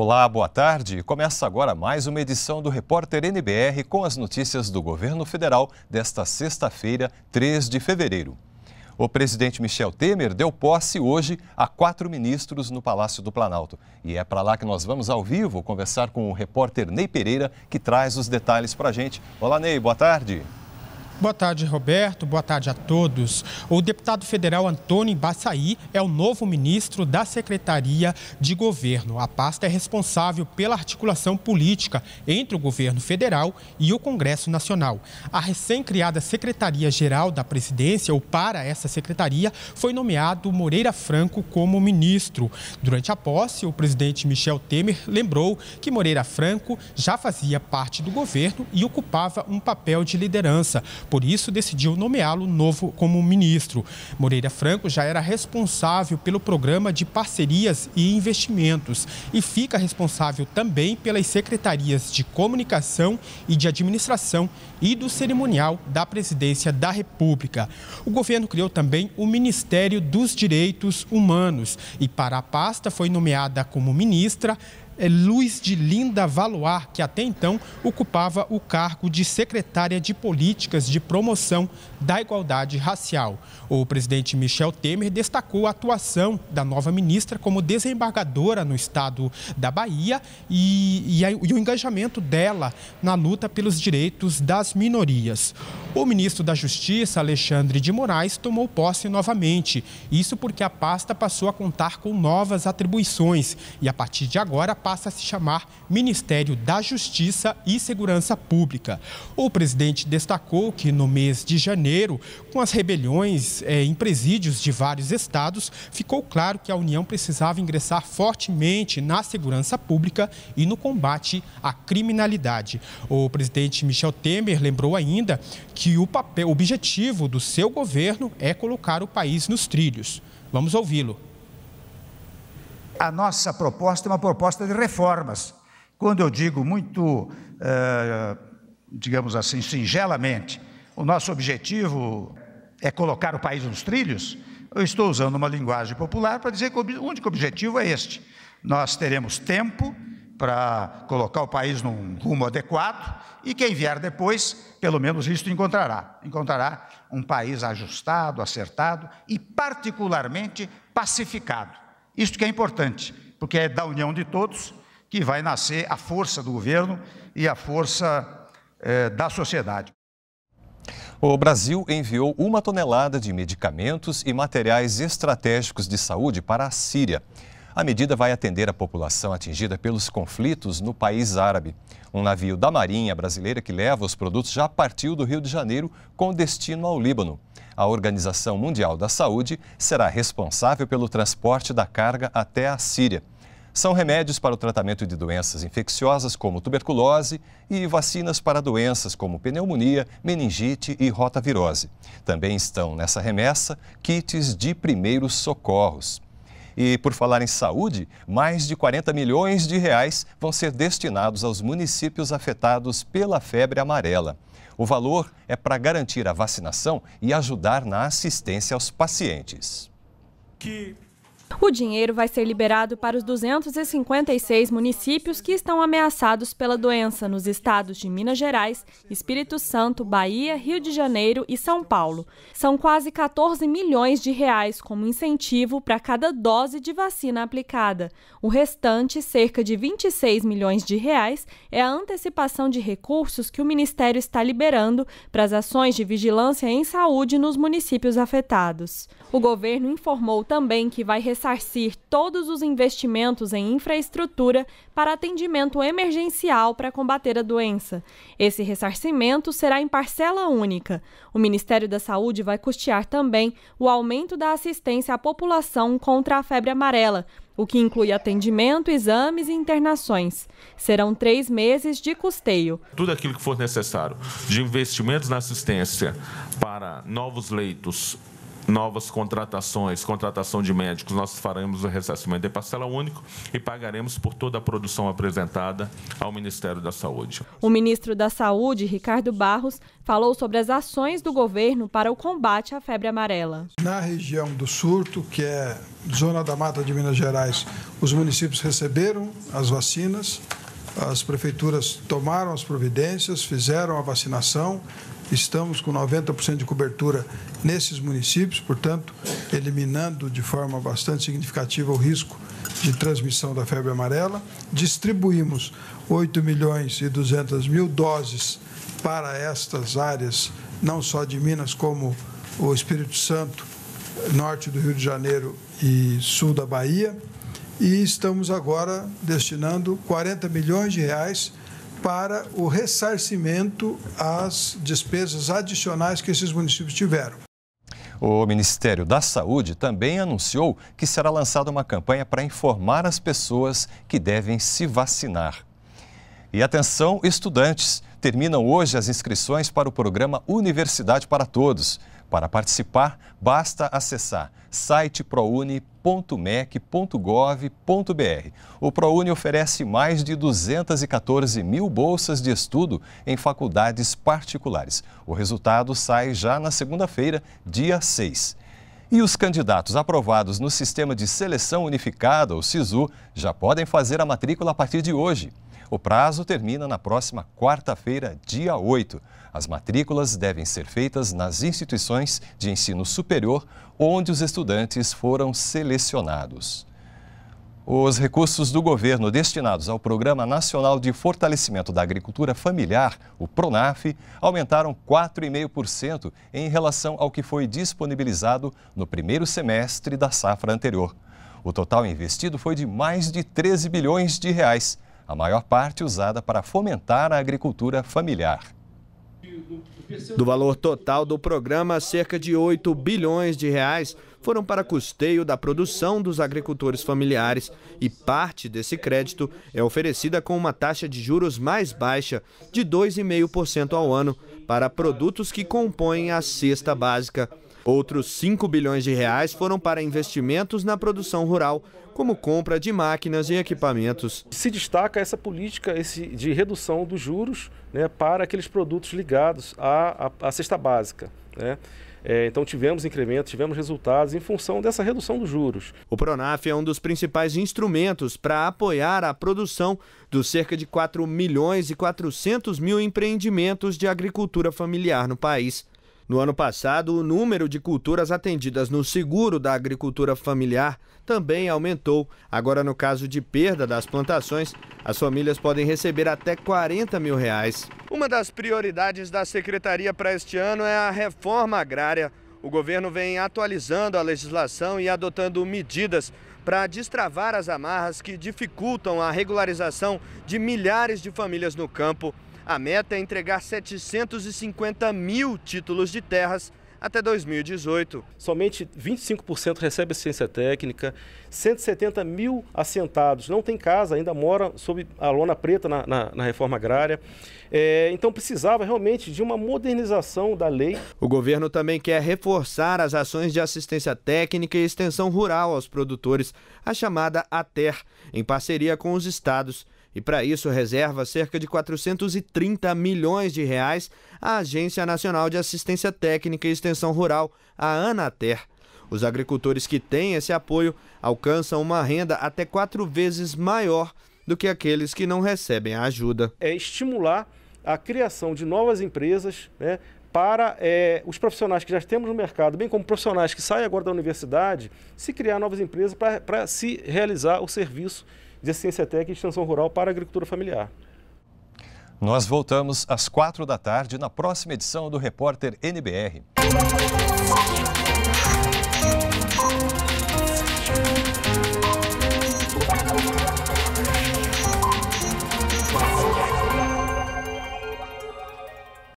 Olá, boa tarde. Começa agora mais uma edição do Repórter NBR com as notícias do governo federal desta sexta-feira, 3 de fevereiro. O presidente Michel Temer deu posse hoje a quatro ministros no Palácio do Planalto. E é para lá que nós vamos ao vivo conversar com o repórter Ney Pereira, que traz os detalhes para a gente. Olá, Ney, boa tarde. Boa tarde, Roberto. Boa tarde a todos. O deputado federal Antônio Baçaí é o novo ministro da Secretaria de Governo. A pasta é responsável pela articulação política entre o governo federal e o Congresso Nacional. A recém-criada Secretaria-Geral da Presidência, ou para essa secretaria, foi nomeado Moreira Franco como ministro. Durante a posse, o presidente Michel Temer lembrou que Moreira Franco já fazia parte do governo e ocupava um papel de liderança. Por isso, decidiu nomeá-lo novo como ministro. Moreira Franco já era responsável pelo programa de parcerias e investimentos e fica responsável também pelas secretarias de comunicação e de administração e do cerimonial da presidência da República. O governo criou também o Ministério dos Direitos Humanos e para a pasta foi nomeada como ministra é Luiz de Linda Valois, que até então ocupava o cargo de secretária de Políticas de Promoção da Igualdade Racial. O presidente Michel Temer destacou a atuação da nova ministra como desembargadora no estado da Bahia e, e, a, e o engajamento dela na luta pelos direitos das minorias. O ministro da Justiça, Alexandre de Moraes, tomou posse novamente. Isso porque a pasta passou a contar com novas atribuições e, a partir de agora, a passa a se chamar Ministério da Justiça e Segurança Pública. O presidente destacou que no mês de janeiro, com as rebeliões é, em presídios de vários estados, ficou claro que a União precisava ingressar fortemente na segurança pública e no combate à criminalidade. O presidente Michel Temer lembrou ainda que o, papel, o objetivo do seu governo é colocar o país nos trilhos. Vamos ouvi-lo a nossa proposta é uma proposta de reformas. Quando eu digo muito, eh, digamos assim, singelamente, o nosso objetivo é colocar o país nos trilhos, eu estou usando uma linguagem popular para dizer que o único objetivo é este. Nós teremos tempo para colocar o país num rumo adequado e quem vier depois, pelo menos isso encontrará. Encontrará um país ajustado, acertado e particularmente pacificado. Isto que é importante, porque é da união de todos que vai nascer a força do governo e a força eh, da sociedade. O Brasil enviou uma tonelada de medicamentos e materiais estratégicos de saúde para a Síria. A medida vai atender a população atingida pelos conflitos no país árabe. Um navio da Marinha brasileira que leva os produtos já partiu do Rio de Janeiro com destino ao Líbano. A Organização Mundial da Saúde será responsável pelo transporte da carga até a Síria. São remédios para o tratamento de doenças infecciosas como tuberculose e vacinas para doenças como pneumonia, meningite e rotavirose. Também estão nessa remessa kits de primeiros socorros. E por falar em saúde, mais de 40 milhões de reais vão ser destinados aos municípios afetados pela febre amarela. O valor é para garantir a vacinação e ajudar na assistência aos pacientes. Que o dinheiro vai ser liberado para os 256 municípios que estão ameaçados pela doença nos estados de Minas Gerais, Espírito Santo, Bahia, Rio de Janeiro e São Paulo. São quase 14 milhões de reais como incentivo para cada dose de vacina aplicada. O restante, cerca de 26 milhões de reais, é a antecipação de recursos que o Ministério está liberando para as ações de vigilância em saúde nos municípios afetados. O governo informou também que vai receber ressarcir todos os investimentos em infraestrutura para atendimento emergencial para combater a doença. Esse ressarcimento será em parcela única. O Ministério da Saúde vai custear também o aumento da assistência à população contra a febre amarela, o que inclui atendimento, exames e internações. Serão três meses de custeio. Tudo aquilo que for necessário de investimentos na assistência para novos leitos novas contratações, contratação de médicos, nós faremos o ressarcimento de parcela único e pagaremos por toda a produção apresentada ao Ministério da Saúde. O ministro da Saúde, Ricardo Barros, falou sobre as ações do governo para o combate à febre amarela. Na região do surto, que é zona da mata de Minas Gerais, os municípios receberam as vacinas, as prefeituras tomaram as providências, fizeram a vacinação, Estamos com 90% de cobertura nesses municípios, portanto, eliminando de forma bastante significativa o risco de transmissão da febre amarela. Distribuímos 8 milhões e 200 mil doses para estas áreas, não só de Minas, como o Espírito Santo, norte do Rio de Janeiro e sul da Bahia. E estamos agora destinando 40 milhões de reais para o ressarcimento às despesas adicionais que esses municípios tiveram. O Ministério da Saúde também anunciou que será lançada uma campanha para informar as pessoas que devem se vacinar. E atenção, estudantes! Terminam hoje as inscrições para o programa Universidade para Todos. Para participar, basta acessar site proune.mec.gov.br. O ProUni oferece mais de 214 mil bolsas de estudo em faculdades particulares. O resultado sai já na segunda-feira, dia 6. E os candidatos aprovados no Sistema de Seleção Unificada, o SISU, já podem fazer a matrícula a partir de hoje. O prazo termina na próxima quarta-feira, dia 8. As matrículas devem ser feitas nas instituições de ensino superior onde os estudantes foram selecionados. Os recursos do governo destinados ao Programa Nacional de Fortalecimento da Agricultura Familiar, o PRONAF, aumentaram 4,5% em relação ao que foi disponibilizado no primeiro semestre da safra anterior. O total investido foi de mais de 13 bilhões de reais, a maior parte usada para fomentar a agricultura familiar. Do valor total do programa, cerca de 8 bilhões de reais foram para custeio da produção dos agricultores familiares e parte desse crédito é oferecida com uma taxa de juros mais baixa, de 2,5% ao ano, para produtos que compõem a cesta básica. Outros 5 bilhões de reais foram para investimentos na produção rural, como compra de máquinas e equipamentos. Se destaca essa política de redução dos juros né, para aqueles produtos ligados à, à, à cesta básica. Né? É, então tivemos incrementos, tivemos resultados em função dessa redução dos juros. O Pronaf é um dos principais instrumentos para apoiar a produção dos cerca de 4 milhões e 400 mil empreendimentos de agricultura familiar no país. No ano passado, o número de culturas atendidas no seguro da agricultura familiar também aumentou. Agora, no caso de perda das plantações, as famílias podem receber até 40 mil reais. Uma das prioridades da Secretaria para este ano é a reforma agrária. O governo vem atualizando a legislação e adotando medidas para destravar as amarras que dificultam a regularização de milhares de famílias no campo. A meta é entregar 750 mil títulos de terras até 2018. Somente 25% recebe assistência técnica, 170 mil assentados não tem casa, ainda mora sob a lona preta na, na, na reforma agrária. É, então precisava realmente de uma modernização da lei. O governo também quer reforçar as ações de assistência técnica e extensão rural aos produtores, a chamada ATER, em parceria com os estados e para isso reserva cerca de 430 milhões de reais à Agência Nacional de Assistência Técnica e Extensão Rural, a ANATER. Os agricultores que têm esse apoio alcançam uma renda até quatro vezes maior do que aqueles que não recebem a ajuda. É estimular a criação de novas empresas, né, para é, os profissionais que já temos no mercado, bem como profissionais que saem agora da universidade, se criar novas empresas para se realizar o serviço de Ciência e Extensão Rural para a Agricultura Familiar. Nós voltamos às quatro da tarde na próxima edição do Repórter NBR.